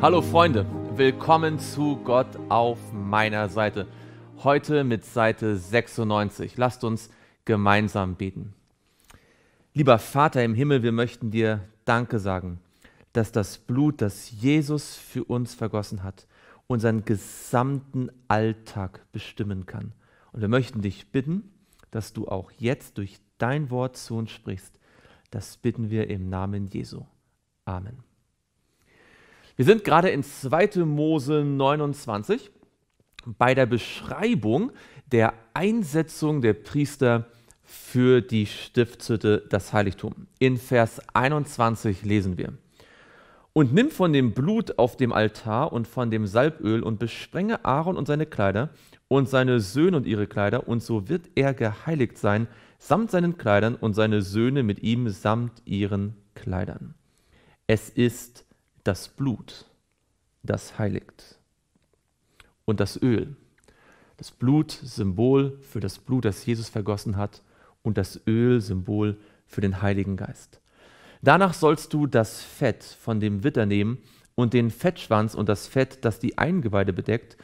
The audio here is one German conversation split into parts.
Hallo Freunde, willkommen zu Gott auf meiner Seite. Heute mit Seite 96. Lasst uns gemeinsam beten. Lieber Vater im Himmel, wir möchten dir Danke sagen, dass das Blut, das Jesus für uns vergossen hat, unseren gesamten Alltag bestimmen kann. Und wir möchten dich bitten, dass du auch jetzt durch dein Wort zu uns sprichst. Das bitten wir im Namen Jesu. Amen. Wir sind gerade in 2. Mose 29 bei der Beschreibung der Einsetzung der Priester für die Stiftshütte, das Heiligtum. In Vers 21 lesen wir. Und nimm von dem Blut auf dem Altar und von dem Salböl und besprenge Aaron und seine Kleider und seine Söhne und ihre Kleider, und so wird er geheiligt sein, samt seinen Kleidern und seine Söhne mit ihm samt ihren Kleidern. Es ist das Blut, das heiligt. Und das Öl, das Blut Symbol für das Blut, das Jesus vergossen hat, und das Öl Symbol für den Heiligen Geist. Danach sollst du das Fett von dem Witter nehmen und den Fettschwanz und das Fett, das die Eingeweide bedeckt,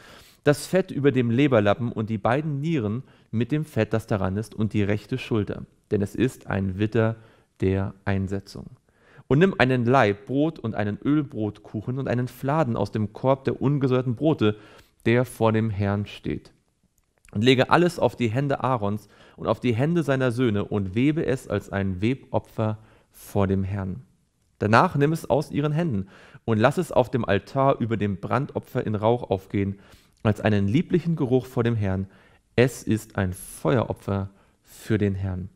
das Fett über dem Leberlappen und die beiden Nieren mit dem Fett, das daran ist, und die rechte Schulter. Denn es ist ein Witter der Einsetzung und nimm einen Laib Brot und einen Ölbrotkuchen und einen Fladen aus dem Korb der ungesäuerten Brote, der vor dem Herrn steht. Und lege alles auf die Hände Aarons und auf die Hände seiner Söhne und webe es als ein Webopfer vor dem Herrn. Danach nimm es aus ihren Händen und lass es auf dem Altar über dem Brandopfer in Rauch aufgehen, als einen lieblichen Geruch vor dem Herrn. Es ist ein Feueropfer für den Herrn.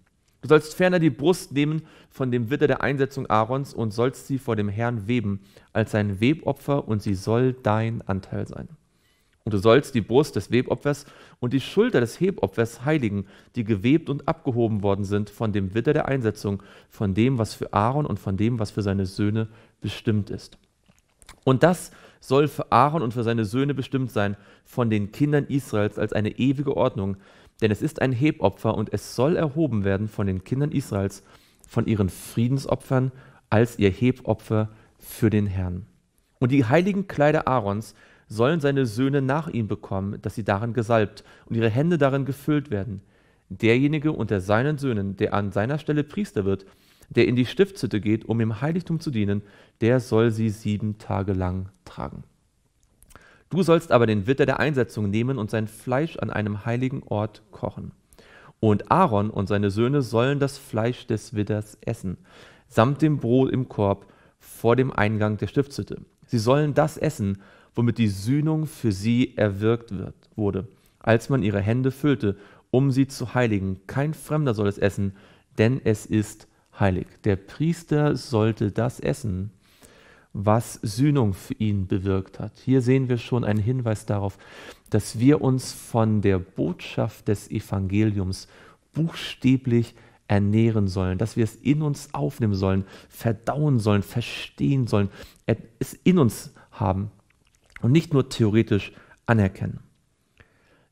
Du sollst ferner die Brust nehmen von dem Witter der Einsetzung Aarons und sollst sie vor dem Herrn weben als sein Webopfer und sie soll dein Anteil sein. Und du sollst die Brust des Webopfers und die Schulter des Hebopfers heiligen, die gewebt und abgehoben worden sind von dem Witter der Einsetzung, von dem, was für Aaron und von dem, was für seine Söhne bestimmt ist. Und das soll für Aaron und für seine Söhne bestimmt sein, von den Kindern Israels als eine ewige Ordnung, denn es ist ein Hebopfer und es soll erhoben werden von den Kindern Israels, von ihren Friedensopfern, als ihr Hebopfer für den Herrn. Und die heiligen Kleider Aarons sollen seine Söhne nach ihm bekommen, dass sie darin gesalbt und ihre Hände darin gefüllt werden. Derjenige unter seinen Söhnen, der an seiner Stelle Priester wird, der in die Stiftshütte geht, um im Heiligtum zu dienen, der soll sie sieben Tage lang tragen. Du sollst aber den Witter der Einsetzung nehmen und sein Fleisch an einem heiligen Ort kochen. Und Aaron und seine Söhne sollen das Fleisch des Witters essen, samt dem Brot im Korb vor dem Eingang der Stiftshütte. Sie sollen das essen, womit die Sühnung für sie erwirkt wird, wurde, als man ihre Hände füllte, um sie zu heiligen. Kein Fremder soll es essen, denn es ist heilig. Der Priester sollte das essen, was Sühnung für ihn bewirkt hat. Hier sehen wir schon einen Hinweis darauf, dass wir uns von der Botschaft des Evangeliums buchstäblich ernähren sollen, dass wir es in uns aufnehmen sollen, verdauen sollen, verstehen sollen, es in uns haben und nicht nur theoretisch anerkennen.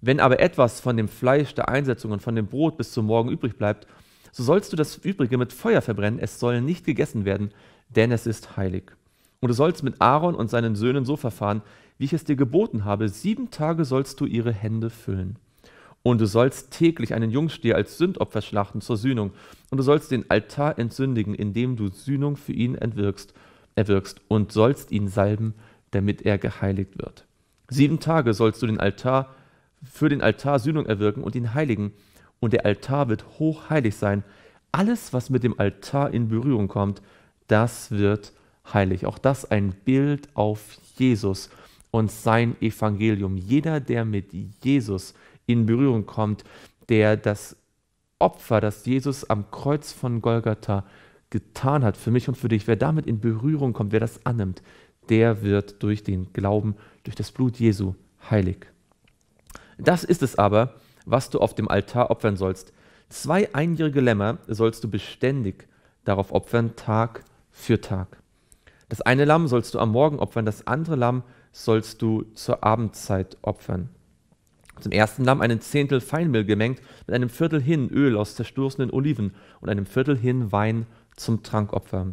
Wenn aber etwas von dem Fleisch der Einsetzung und von dem Brot bis zum Morgen übrig bleibt, so sollst du das Übrige mit Feuer verbrennen, es soll nicht gegessen werden, denn es ist heilig. Und du sollst mit Aaron und seinen Söhnen so verfahren, wie ich es dir geboten habe. Sieben Tage sollst du ihre Hände füllen. Und du sollst täglich einen Jungstier als Sündopfer schlachten zur Sühnung. Und du sollst den Altar entsündigen, indem du Sühnung für ihn entwirkst, erwirkst und sollst ihn salben, damit er geheiligt wird. Sieben Tage sollst du den Altar für den Altar Sühnung erwirken und ihn heiligen. Und der Altar wird hochheilig sein. Alles, was mit dem Altar in Berührung kommt, das wird heilig heilig. Auch das ein Bild auf Jesus und sein Evangelium. Jeder, der mit Jesus in Berührung kommt, der das Opfer, das Jesus am Kreuz von Golgatha getan hat, für mich und für dich, wer damit in Berührung kommt, wer das annimmt, der wird durch den Glauben, durch das Blut Jesu heilig. Das ist es aber, was du auf dem Altar opfern sollst. Zwei einjährige Lämmer sollst du beständig darauf opfern, Tag für Tag. Das eine Lamm sollst du am Morgen opfern, das andere Lamm sollst du zur Abendzeit opfern. Zum ersten Lamm einen Zehntel Feinmehl gemengt, mit einem Viertel hin Öl aus zerstoßenen Oliven und einem Viertel hin Wein zum Trankopfer.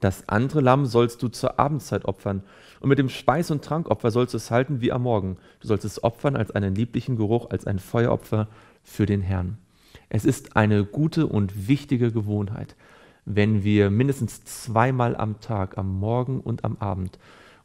Das andere Lamm sollst du zur Abendzeit opfern, und mit dem Speis- und Trankopfer sollst du es halten wie am Morgen. Du sollst es opfern als einen lieblichen Geruch, als ein Feueropfer für den Herrn. Es ist eine gute und wichtige Gewohnheit wenn wir mindestens zweimal am Tag, am Morgen und am Abend,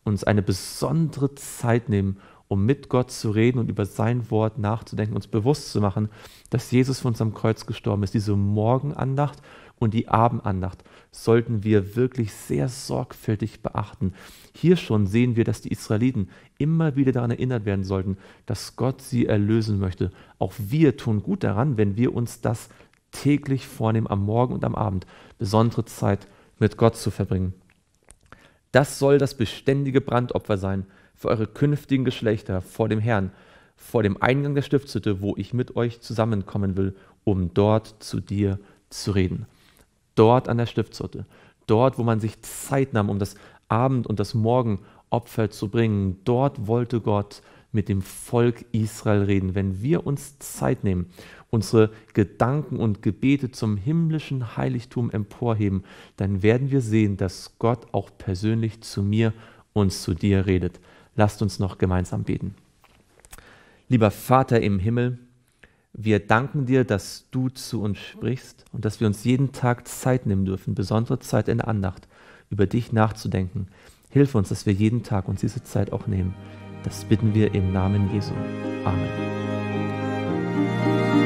uns eine besondere Zeit nehmen, um mit Gott zu reden und über sein Wort nachzudenken, uns bewusst zu machen, dass Jesus von uns am Kreuz gestorben ist. Diese Morgenandacht und die Abendandacht sollten wir wirklich sehr sorgfältig beachten. Hier schon sehen wir, dass die Israeliten immer wieder daran erinnert werden sollten, dass Gott sie erlösen möchte. Auch wir tun gut daran, wenn wir uns das täglich vornehmen, am Morgen und am Abend besondere Zeit mit Gott zu verbringen. Das soll das beständige Brandopfer sein für eure künftigen Geschlechter vor dem Herrn, vor dem Eingang der Stiftshütte, wo ich mit euch zusammenkommen will, um dort zu dir zu reden. Dort an der Stiftshütte, dort, wo man sich Zeit nahm, um das Abend- und das Morgenopfer zu bringen, dort wollte Gott mit dem Volk Israel reden, wenn wir uns Zeit nehmen, unsere Gedanken und Gebete zum himmlischen Heiligtum emporheben, dann werden wir sehen, dass Gott auch persönlich zu mir und zu dir redet. Lasst uns noch gemeinsam beten. Lieber Vater im Himmel, wir danken dir, dass du zu uns sprichst und dass wir uns jeden Tag Zeit nehmen dürfen, besondere Zeit in der Andacht, über dich nachzudenken. Hilf uns, dass wir jeden Tag uns diese Zeit auch nehmen. Das bitten wir im Namen Jesu. Amen.